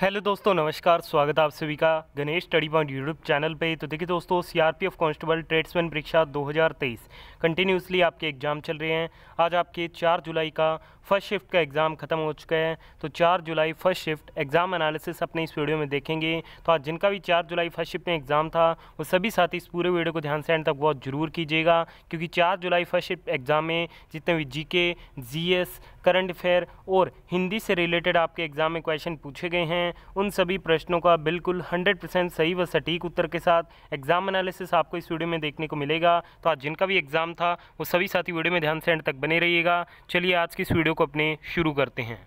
hello दोस्तों नमस्कार स्वागत है आप सभी का Ganesh study point YouTube channel पे तो देखिए दोस्तों सीआरपीएफ कांस्टेबल ट्रेड्समैन परीक्षा 2023 कंटिन्यूसली आपके एग्जाम चल रहे हैं आज आपके 4 जुलाई का फर्स्ट शिफ्ट का एग्ज़ाम ख़त्म हो चुका है तो 4 जुलाई फर्स्ट शिफ्ट एग्ज़ाम एनालिसिस अपने इस वीडियो में देखेंगे तो आज जिनका भी 4 जुलाई फर्स्ट शिफ्ट में एग्ज़ाम था वो सभी साथी इस पूरे वीडियो को ध्यान से एंड तक बहुत जरूर कीजिएगा क्योंकि 4 जुलाई फर्स्ट शिफ्ट एग्ज़ाम में जितने भी जी के जी एस करंट अफेयर और हिंदी से रिलेटेड आपके एग्ज़ाम में क्वेश्चन पूछे गए हैं उन सभी प्रश्नों का बिल्कुल हंड्रेड सही व सटीक उत्तर के साथ एग्ज़ाम एनालिसिस आपको इस वीडियो में देखने को मिलेगा तो आज जिनका भी एग्ज़ाम था वो सभी साथी वीडियो में ध्यान से एंड तक बने रहिएगा चलिए आज की इस वीडियो को अपने शुरू करते हैं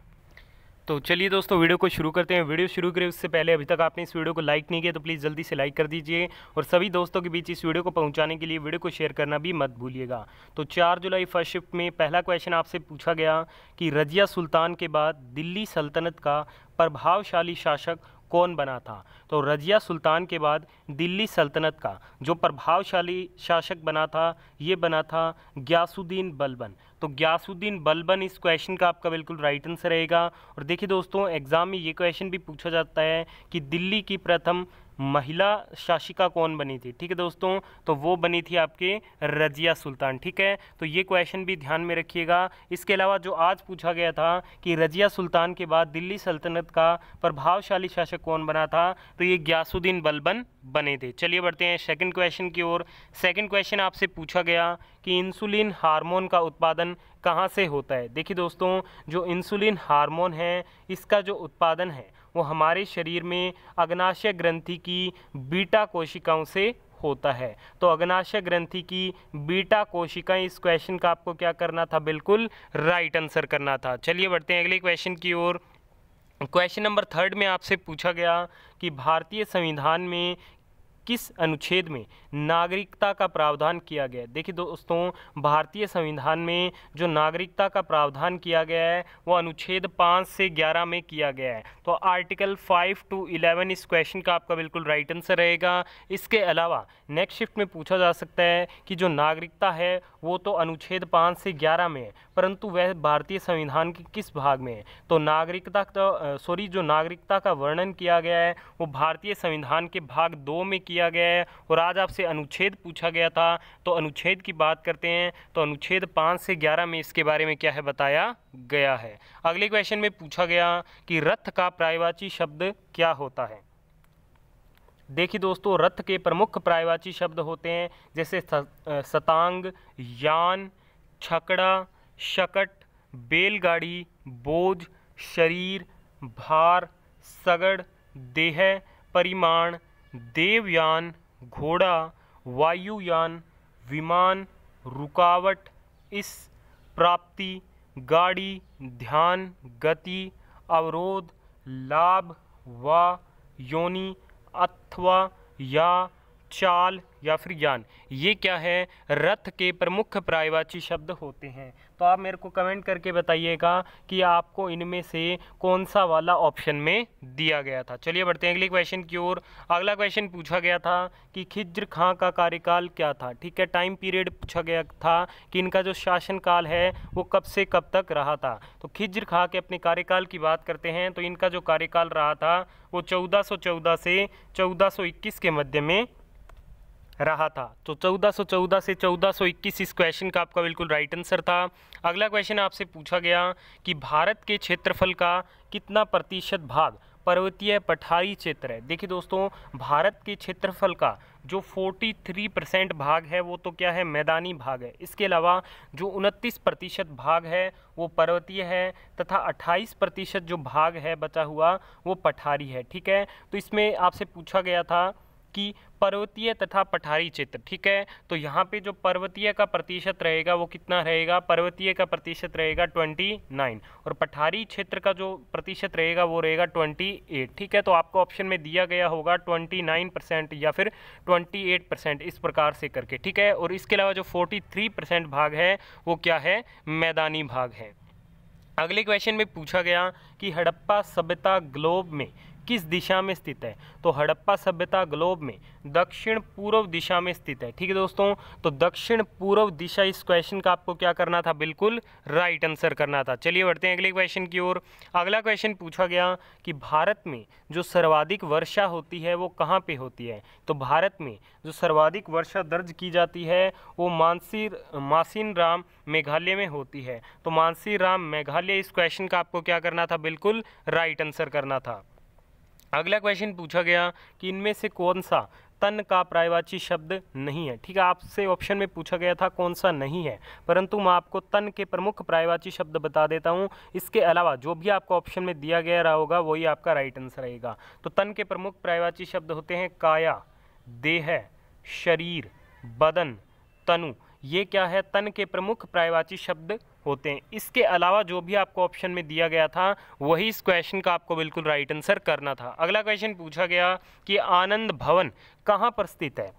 तो चलिए दोस्तों वीडियो को शुरू करते हैं वीडियो शुरू करें उससे पहले अभी तक आपने इस वीडियो को लाइक नहीं किया तो प्लीज़ जल्दी से लाइक कर दीजिए और सभी दोस्तों के बीच इस वीडियो को पहुंचाने के लिए वीडियो को शेयर करना भी मत भूलिएगा तो 4 जुलाई फर्स्ट शिफ्ट में पहला क्वेश्चन आपसे पूछा गया कि रजिया सुल्तान के बाद दिल्ली सल्तनत का प्रभावशाली शासक कौन बना था तो रजिया सुल्तान के बाद दिल्ली सल्तनत का जो प्रभावशाली शासक बना था ये बना था ग्यासुद्दीन बलबन तो ग्यासुद्दीन बलबन इस क्वेश्चन का आपका बिल्कुल राइट आंसर रहेगा और देखिए दोस्तों एग्जाम में ये क्वेश्चन भी पूछा जाता है कि दिल्ली की प्रथम महिला शासिका कौन बनी थी ठीक है दोस्तों तो वो बनी थी आपके रजिया सुल्तान ठीक है तो ये क्वेश्चन भी ध्यान में रखिएगा इसके अलावा जो आज पूछा गया था कि रजिया सुल्तान के बाद दिल्ली सल्तनत का प्रभावशाली शासक कौन बना था तो ये ग्यासुद्दीन बलबन बने थे चलिए बढ़ते हैं सेकंड क्वेश्चन की ओर सेकंड क्वेश्चन आपसे पूछा गया कि इंसुलिन हारमोन का उत्पादन उत्पादन कहाँ से होता है देखिए दोस्तों जो इंसुलिन हार्मोन है इसका जो उत्पादन है वो हमारे शरीर में अग्नाशय ग्रंथि की बीटा कोशिकाओं से होता है तो अग्नाशय ग्रंथि की बीटा कोशिकाएं इस क्वेश्चन का आपको क्या करना था बिल्कुल राइट आंसर करना था चलिए बढ़ते हैं अगले क्वेश्चन की ओर क्वेश्चन नंबर थर्ड में आपसे पूछा गया कि भारतीय संविधान में किस अनुच्छेद में नागरिकता का प्रावधान किया गया है देखिए दोस्तों भारतीय संविधान में जो नागरिकता का प्रावधान किया गया है वो अनुच्छेद पाँच से ग्यारह में किया गया है तो आर्टिकल फाइव टू इलेवन इस क्वेश्चन का आपका बिल्कुल राइट आंसर रहेगा इसके अलावा नेक्स्ट शिफ्ट में पूछा जा सकता है कि जो नागरिकता है वो तो अनुच्छेद पाँच से ग्यारह में है परंतु वह भारतीय संविधान के किस भाग में है तो नागरिकता सॉरी जो नागरिकता का वर्णन किया गया है वो भारतीय संविधान के भाग दो में किया गया है और आज आपसे अनुच्छेद पूछा गया था तो अनुच्छेद की बात करते हैं तो अनुच्छेद पाँच से ग्यारह में इसके बारे में क्या है बताया गया है अगले क्वेश्चन में पूछा गया कि रथ का प्रायवाची शब्द क्या होता है देखिए दोस्तों रथ के प्रमुख प्रायवाची शब्द होते हैं जैसे सतांग यान छकड़ा शकट बेलगाड़ी बोझ शरीर भार सगड़ देह परिमाण देवयान घोड़ा वायुयान विमान रुकावट इस प्राप्ति गाड़ी ध्यान गति अवरोध लाभ व योनि अथवा या चाल या फिर यान ये क्या है रथ के प्रमुख प्रायवाची शब्द होते हैं तो आप मेरे को कमेंट करके बताइएगा कि आपको इनमें से कौन सा वाला ऑप्शन में दिया गया था चलिए बढ़ते हैं अगले क्वेश्चन की ओर अगला क्वेश्चन पूछा गया था कि खिज्र खां का कार्यकाल क्या था ठीक है टाइम पीरियड पूछा गया था कि इनका जो शासनकाल है वो कब से कब तक रहा था तो खिज्र खां के अपने कार्यकाल की बात करते हैं तो इनका जो कार्यकाल रहा था वो चौदह से चौदह के मध्य में रहा था तो 1414 से 1421 इस क्वेश्चन का आपका बिल्कुल राइट आंसर था अगला क्वेश्चन आपसे पूछा गया कि भारत के क्षेत्रफल का कितना प्रतिशत भाग पर्वतीय पठारी क्षेत्र है देखिए दोस्तों भारत के क्षेत्रफल का जो 43 परसेंट भाग है वो तो क्या है मैदानी भाग है इसके अलावा जो उनतीस प्रतिशत भाग है वो पर्वतीय है तथा 28 प्रतिशत जो भाग है बचा हुआ वो पठारी है ठीक है तो इसमें आपसे पूछा गया था कि पर्वतीय तथा पठारी क्षेत्र ठीक है तो यहाँ पे जो पर्वतीय का प्रतिशत रहेगा वो कितना रहेगा पर्वतीय का प्रतिशत रहेगा ट्वेंटी नाइन और पठारी क्षेत्र का जो प्रतिशत रहेगा वो रहेगा ट्वेंटी एट ठीक है तो आपको ऑप्शन में दिया गया होगा ट्वेंटी नाइन परसेंट या फिर ट्वेंटी एट परसेंट इस प्रकार से करके ठीक है और इसके अलावा जो फोर्टी थ्री परसेंट भाग है वो क्या है मैदानी भाग है अगले क्वेश्चन में पूछा गया कि हड़प्पा सभ्यता ग्लोब में किस दिशा में स्थित है तो हड़प्पा सभ्यता ग्लोब में दक्षिण पूर्व दिशा में स्थित है ठीक है दोस्तों तो दक्षिण पूर्व दिशा इस क्वेश्चन का आपको क्या करना था बिल्कुल राइट आंसर करना था चलिए बढ़ते हैं अगले क्वेश्चन की ओर अगला क्वेश्चन पूछा गया कि भारत में जो सर्वाधिक वर्षा होती है वो कहाँ पर होती है तो भारत में जो सर्वाधिक वर्षा दर्ज की जाती है वो मानसी मासिन राम मेघालय में होती है तो मानसी राम मेघालय इस क्वेश्चन का आपको क्या करना था बिल्कुल राइट आंसर करना था अगला क्वेश्चन पूछा गया कि इनमें से कौन सा तन का प्रायवाची शब्द नहीं है ठीक है आपसे ऑप्शन में पूछा गया था कौन सा नहीं है परंतु मैं आपको तन के प्रमुख प्रायवाची शब्द बता देता हूँ इसके अलावा जो भी आपको ऑप्शन में दिया गया रहा होगा वही आपका राइट आंसर रहेगा तो तन के प्रमुख प्रायवाची शब्द होते हैं काया देह शरीर बदन तनु ये क्या है तन के प्रमुख प्रायवाची शब्द होते हैं इसके अलावा जो भी आपको ऑप्शन में दिया गया था वही इस क्वेश्चन का आपको बिल्कुल राइट आंसर करना था अगला क्वेश्चन पूछा गया कि आनंद भवन कहाँ पर स्थित है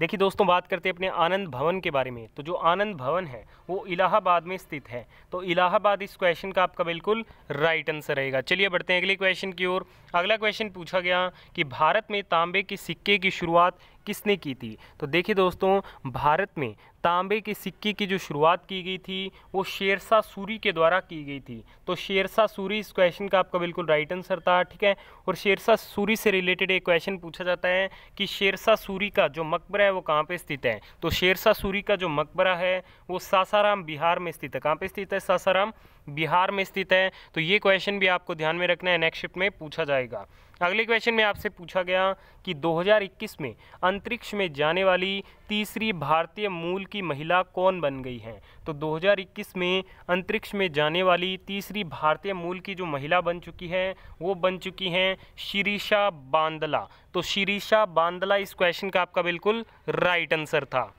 देखिए दोस्तों बात करते हैं अपने आनंद भवन के बारे में तो जो आनंद भवन है वो इलाहाबाद में स्थित है तो इलाहाबाद इस क्वेश्चन का आपका बिल्कुल राइट आंसर रहेगा चलिए बढ़ते हैं अगले क्वेश्चन की ओर अगला क्वेश्चन पूछा गया कि भारत में तांबे के सिक्के की शुरुआत किसने की थी तो देखिए दोस्तों भारत में तांबे के सिक्के की जो शुरुआत की गई थी वो शेरशाह सूरी के द्वारा की गई थी तो शेरशाह सूरी इस क्वेश्चन का आपका बिल्कुल राइट आंसर था ठीक है और शेरशाह सूरी से रिलेटेड एक क्वेश्चन पूछा जाता है कि शेरशाह सूरी का जो मकबरा है वो कहाँ पे स्थित है तो शेरशाह सूरी का जो मकबरा है वो सासाराम बिहार में स्थित है कहाँ पर स्थित है सासाराम बिहार में स्थित है तो ये क्वेश्चन भी आपको ध्यान में रखना है नेक्स्ट शिफ्ट में पूछा जाएगा अगले क्वेश्चन में आपसे पूछा गया कि 2021 में अंतरिक्ष में जाने वाली तीसरी भारतीय मूल की महिला कौन बन गई है तो 2021 में अंतरिक्ष में जाने वाली तीसरी भारतीय मूल की जो महिला बन चुकी है वो बन चुकी हैं शिरीषा बांदला तो शिरीषा बांदला इस क्वेश्चन का आपका बिल्कुल राइट आंसर था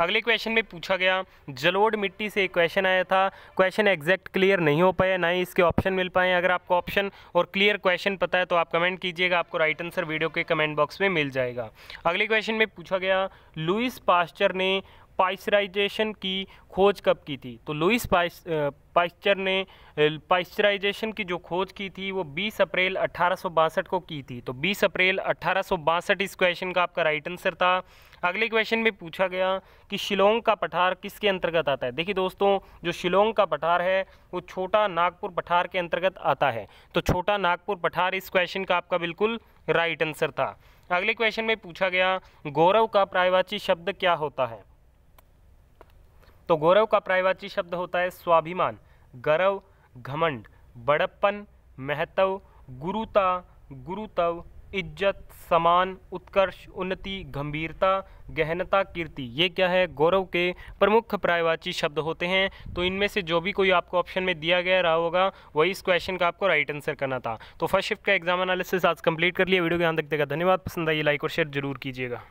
अगले क्वेश्चन में पूछा गया जलोड़ मिट्टी से एक क्वेश्चन आया था क्वेश्चन एग्जैक्ट क्लियर नहीं हो पाया ना ही इसके ऑप्शन मिल पाए अगर आपको ऑप्शन और क्लियर क्वेश्चन पता है तो आप कमेंट कीजिएगा आपको राइट आंसर वीडियो के कमेंट बॉक्स में मिल जाएगा अगले क्वेश्चन में पूछा गया लुइस पास्चर ने पाइस्चराइजेशन की खोज कब की थी तो लुइस पाइस पाइस्चर ने पाइस्चराइजेशन की जो खोज की थी वो 20 अप्रैल अट्ठारह को की थी तो 20 अप्रैल अट्ठारह इस क्वेश्चन का आपका राइट आंसर था अगले क्वेश्चन में पूछा गया कि शिलोंग का पठार किसके अंतर्गत आता है देखिए दोस्तों जो शिलोंग का पठार है वो छोटा नागपुर पठार के अंतर्गत आता है तो छोटा नागपुर पठार इस क्वेश्चन का आपका बिल्कुल राइट आंसर था अगले क्वेश्चन में पूछा गया गौरव का प्रायवाची शब्द क्या होता है तो गौरव का प्रायवाची शब्द होता है स्वाभिमान गौरव घमंड बड़प्पन महत्व गुरुता गुरुत्व इज्जत समान उत्कर्ष उन्नति गंभीरता गहनता कीर्ति ये क्या है गौरव के प्रमुख प्रायवाची शब्द होते हैं तो इनमें से जो भी कोई आपको ऑप्शन में दिया गया रहा होगा वही इस क्वेश्चन का आपको राइट आंसर करना था तो फर्स्ट शिफ्ट का एग्जाम एनालिसिस आज कंप्लीट कर लिया वीडियो के यहाँ तक देगा धन्यवाद पसंद आइए लाइक और शेयर जरूर कीजिएगा